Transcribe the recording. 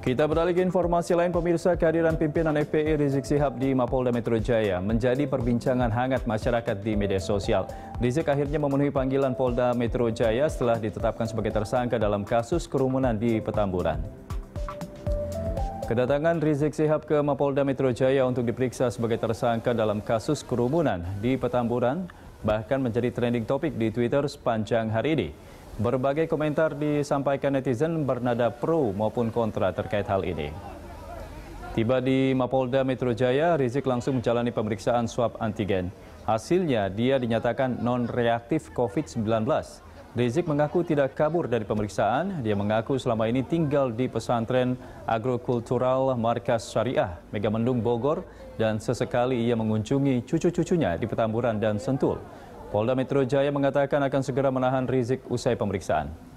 Kita beralih ke informasi lain pemirsa kehadiran pimpinan FPI Rizik Sihab di Mapolda Metro Jaya menjadi perbincangan hangat masyarakat di media sosial. Rizik akhirnya memenuhi panggilan Polda Metro Jaya setelah ditetapkan sebagai tersangka dalam kasus kerumunan di Petamburan. Kedatangan Rizik Sihab ke Mapolda Metro Jaya untuk diperiksa sebagai tersangka dalam kasus kerumunan di Petamburan bahkan menjadi trending topik di Twitter sepanjang hari ini. Berbagai komentar disampaikan netizen bernada pro maupun kontra terkait hal ini. Tiba di Mapolda Metro Jaya, Rizik langsung menjalani pemeriksaan swab antigen. Hasilnya, dia dinyatakan non-reaktif COVID-19. Rizik mengaku tidak kabur dari pemeriksaan. Dia mengaku selama ini tinggal di pesantren agrokultural Markas Syariah, Megamendung Bogor, dan sesekali ia mengunjungi cucu-cucunya di Petamburan dan Sentul. Polda Metro Jaya mengatakan akan segera menahan Rizik usai pemeriksaan.